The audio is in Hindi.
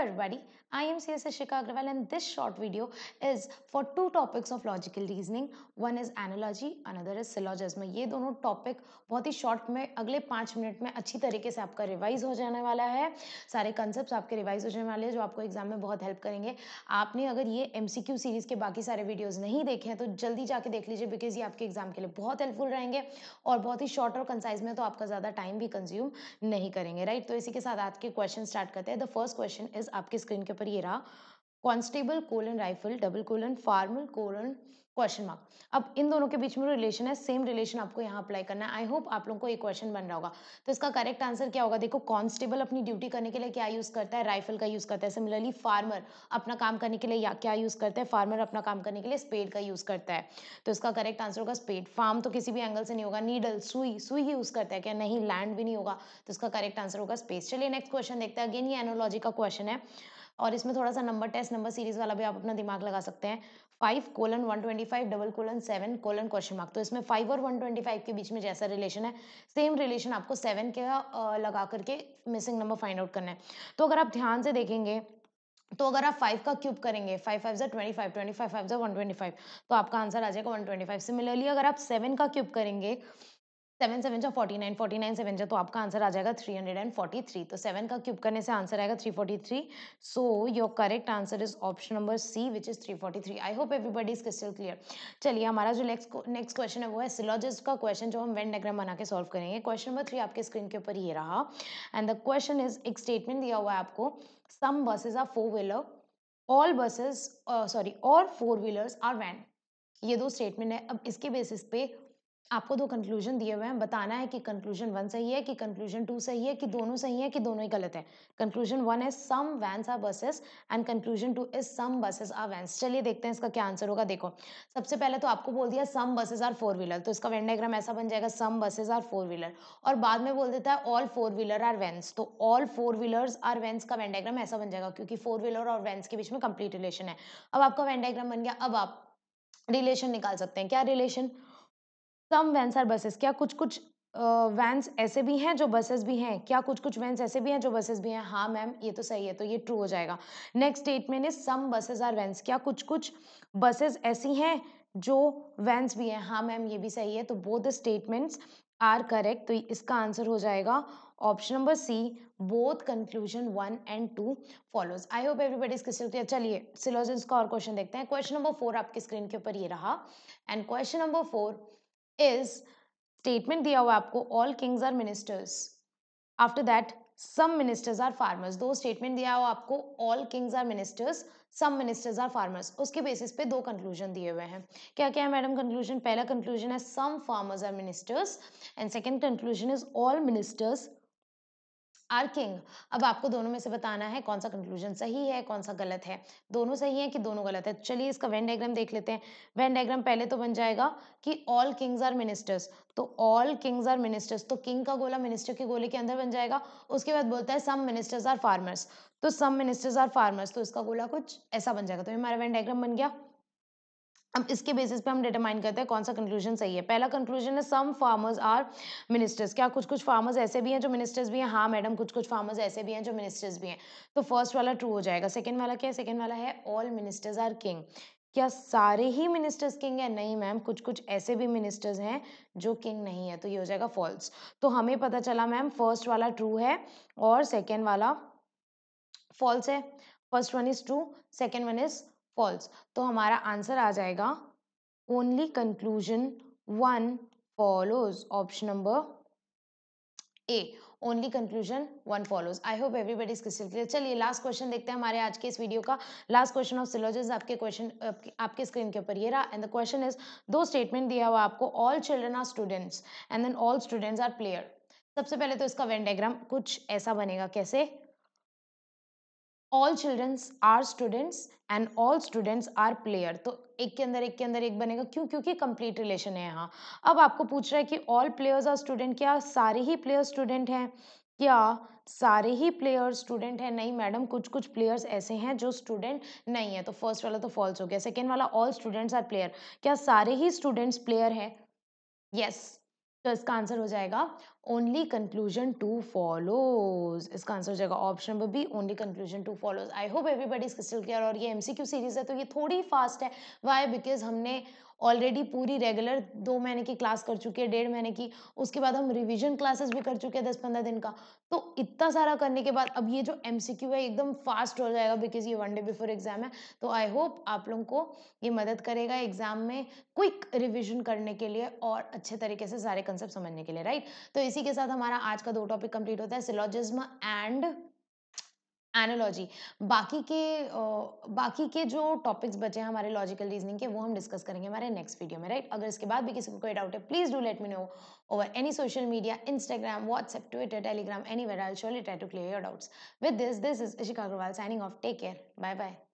everybody, I am CS Shika Agrawal and this short video is for two topics of logical reasoning. One is analogy, another is syllogism. ये दोनों टॉपिक बहुत ही शॉर्ट में अगले पाँच मिनट में अच्छी तरीके से आपका रिवाइज हो जाने वाला है सारे कंसेप्ट आपके रिवाइज हो जाने वाले हैं जो आपको एग्जाम में बहुत हेल्प करेंगे आपने अगर ये एम सीरीज़ के बाकी सारे वीडियोज़ नहीं देखे हैं तो जल्दी जाके देख लीजिए बिकॉज ये आपके एग्जाम के लिए बहुत हेल्पफुल रहेंगे और बहुत ही शॉर्ट और कंसाइज में तो आपका ज़्यादा टाइम भी कंज्यूम नहीं करेंगे राइट तो इसी के साथ आज के क्वेश्चन स्टार्ट करते हैं द फर्स्ट क्वेश्चन इज आपकी स्क्रीन के ऊपर ये रहा constable colon rifle double colon formal colon question mark अब इन दोनों के बीच में रिलेशन है सेम रिलेशन आपको यहाँ अप्लाई करना है आई होप आप लोगों को एक क्वेश्चन बन रहा होगा तो इसका करेक्ट आंसर क्या होगा देखो कांस्टेबल अपनी ड्यूटी करने के लिए क्या यूज़ करता है राइफल का यूज़ करता है सिमिलरली फार्मर अपना काम करने के लिए या क्या यूज़ करता है फार्मर अपना काम करने के लिए स्पेड का यूज़ करता है तो इसका करेक्ट आंसर होगा स्पेड फार्म तो किसी भी एंगल से नहीं होगा नीडल सुई सुई यूज़ करता है क्या नहीं लैंड भी नहीं होगा तो इसका करेक्ट आंसर होगा स्पेस चलिए नेक्स्ट क्वेश्चन देखते हैं अगेन ये एनोलॉजी का क्वेश्चन है और इसमें थोड़ा सा नंबर टेस्ट नंबर सीरीज वाला भी आप अपना दिमाग लगा सकते हैं five colon one twenty five double colon seven colon question mark तो इसमें फाइव और वन ट्वेंटी फाइव के बीच में जैसा रिलेशन है सेम रिलेशन आपको सेवन के लगा करके मिसिंग नंबर फाइंड आउट करना है तो अगर आप ध्यान से देखेंगे तो अगर आप फाइव का क्यूब करेंगे फाइव फाइव ज़ा twenty five twenty five five ज़ा वन ट्वेंटी फाइव तो आपका आंसर आ जाएगा वन ट्वेंटी फाइव सिमिलरली अगर आप सेवन का क्यूब करेंगे सेवन सेवन जा forty nine forty nine seven जा तो आपका आंसर आ जाएगा three hundred and forty three तो सेवन का क्यूब करने से आंसर आएगा three forty three so your correct answer is option number C which is three forty three I hope everybody is crystal clear चलिए हमारा जो नेक्स्ट नेक्स्ट क्वेश्चन है वो है सिलॉजिस्ट का क्वेश्चन जो हम वेन डायग्राम बना के सॉल्व करेंगे क्वेश्चन नंबर थ्री आपके स्क्रीन के ऊपर ये रहा एंड द क्वेश्चन इज एक स्टेटमेंट दिया हुआ है आपको some buses are four wheeler all buses sorry all four wheelers are van ये दो स्टेटमेंट है अब इसके बेसिस पे आपको दो कंक्लूजन दिए हुए हैं बताना है कि कंक्लूजन वन सही है कि कंक्लूजन टू सही है कि दोनों सही है कि दोनों ही गलत है conclusion one is some vans are buses and conclusion two is some buses are vans चलिए देखते हैं इसका क्या आंसर होगा देखो सबसे पहले तो आपको बोल दिया some buses are four wheeler तो इसका वेन डायग्राम ऐसा बन जाएगा some buses are four wheeler और बाद में बोल देता है all four wheeler are vans तो all four wheelers are vans का वेन डायग्राम ऐसा बन जाएगा क्योंकि फोर व्हीलर और वैंस के बीच में कंप्लीट रिलेशन है अब आपका वेन डायग्राम बन गया अब आप रिलेशन निकाल सकते हैं क्या relation some vans are buses क्या कुछ कुछ वैन्स uh, ऐसे भी हैं जो बसेस भी हैं क्या कुछ कुछ वैन्स ऐसे भी हैं जो बसेस भी हैं हाँ मैम ये तो सही है तो ये ट्रू हो जाएगा next statement is some buses are vans क्या कुछ कुछ बसेस ऐसी हैं जो वैन्स भी हैं हाँ मैम ये भी सही है तो both the statements are correct तो इसका आंसर हो जाएगा option number C both conclusion one and two follows I hope everybody इसके चलिए सिलोजन का और क्वेश्चन देखते हैं क्वेश्चन नंबर फोर आपकी स्क्रीन के ऊपर ये रहा and question number four is statement दिया हुआ आपको all kings are ministers after that some ministers are farmers दो स्टेटमेंट दिया हुआ आपको all kings are ministers some ministers are farmers उसके बेसिस पे दो कंक्लूजन दिए हुए हैं क्या क्या है मैडम कंक्लूजन पहला कंक्लूजन है some farmers are ministers and second conclusion is all ministers are king अब आपको दोनों में से बताना है कौन सा कंक्लूजन सही है कौन सा गलत है दोनों सही है कि दोनों गलत है चलिए इसका वेन डायग्राम देख लेते हैं वेन डायग्राम पहले तो बन जाएगा कि ऑल किंग्स आर मिनिस्टर्स तो ऑल किंग्स आर मिनिस्टर्स तो किंग का गोला मिनिस्टर के गोले के अंदर बन जाएगा उसके बाद बोलता है सम मिनिस्टर्स आर फार्मर्स तो सम मिनिस्टर्स आर फार्मर्स तो इसका गोला कुछ ऐसा बन जाएगा तो हमारा वेन डायग्राम बन गया अब इसके बेसिस पे हम डिटरमाइन करते हैं कौन सा कंक्लूजन सही है पहला कंक्लूजन है सम फार्मर्स आर मिनिस्टर्स क्या कुछ कुछ फार्मर्स ऐसे भी हैं जो मिनिस्टर्स भी हैं हाँ मैडम कुछ कुछ फार्मर्स ऐसे भी हैं जो मिनिस्टर्स भी हैं तो फर्स्ट वाला ट्रू हो जाएगा सेकंड वाला क्या है सेकंड वाला है ऑल मिनिस्टर्स आर किंग क्या सारे ही मिनिस्टर्स किंग हैं नहीं मैम कुछ कुछ ऐसे भी मिनिस्टर्स हैं जो किंग नहीं है तो ये हो जाएगा फॉल्स तो हमें पता चला मैम फर्स्ट वाला ट्रू है और सेकेंड वाला फॉल्स है first one is true second one is false तो हमारा आंसर आ जाएगा only conclusion one follows option number A only conclusion one follows I hope everybody इसके क्लियर चलिए लास्ट क्वेश्चन देखते हैं हमारे आज के इस वीडियो का लास्ट क्वेश्चन ऑफ सिलोजिस आपके क्वेश्चन आपके स्क्रीन के ऊपर ये रहा एंड द क्वेश्चन इज दो स्टेटमेंट दिया हुआ आपको all children are students and then all students are player सबसे पहले तो इसका वेन डायग्राम कुछ ऐसा बनेगा कैसे all childrens are students and all students are player तो एक के अंदर एक के अंदर एक बनेगा क्यों क्योंकि कंप्लीट रिलेशन है यहाँ अब आपको पूछ रहा है कि ऑल प्लेयर्स आर स्टूडेंट क्या सारे ही प्लेयर स्टूडेंट हैं क्या सारे ही प्लेयर्स स्टूडेंट हैं नहीं मैडम कुछ कुछ प्लेयर्स ऐसे हैं जो स्टूडेंट नहीं है तो फर्स्ट वाला तो फॉल्स हो गया सेकेंड वाला ऑल स्टूडेंट्स आर प्लेयर क्या सारे ही स्टूडेंट्स प्लेयर हैं यस तो इसका आंसर हो जाएगा ओनली कंक्लूजन टू फॉलोज इसका आंसर हो जाएगा option number B only conclusion two follows I hope everybody crystal clear और ये एमसीक्यू सीरीज है तो ये थोड़ी फास्ट है वाई बिकॉज हमने ऑलरेडी पूरी रेगुलर दो महीने की क्लास कर चुके हैं डेढ़ महीने की उसके बाद हम रिविजन क्लासेस भी कर चुके हैं दस पंद्रह दिन का तो इतना सारा करने के बाद अब ये जो एम है एकदम फास्ट हो जाएगा बिकॉज ये वन डे बिफोर एग्जाम है तो आई होप आप लोगों को ये मदद करेगा एग्जाम में क्विक रिविजन करने के लिए और अच्छे तरीके से सारे कंसेप्ट समझने के लिए राइट तो इसी के साथ हमारा आज का दो टॉपिक कंप्लीट होता है सिलोजिज्म एंड एनोलॉजी बाकी के बाकी के जो टॉपिक्स बचे हैं हमारे लॉजिकल रीजनिंग के वो हम डिस्कस करेंगे हमारे नेक्स्ट वीडियो में राइट अगर इसके बाद भी किसी को कोई डाउट है please do let me know over any social media Instagram WhatsApp Twitter Telegram anywhere I surely try to clear your doubts with this this is Ishika Agarwal signing off take care bye bye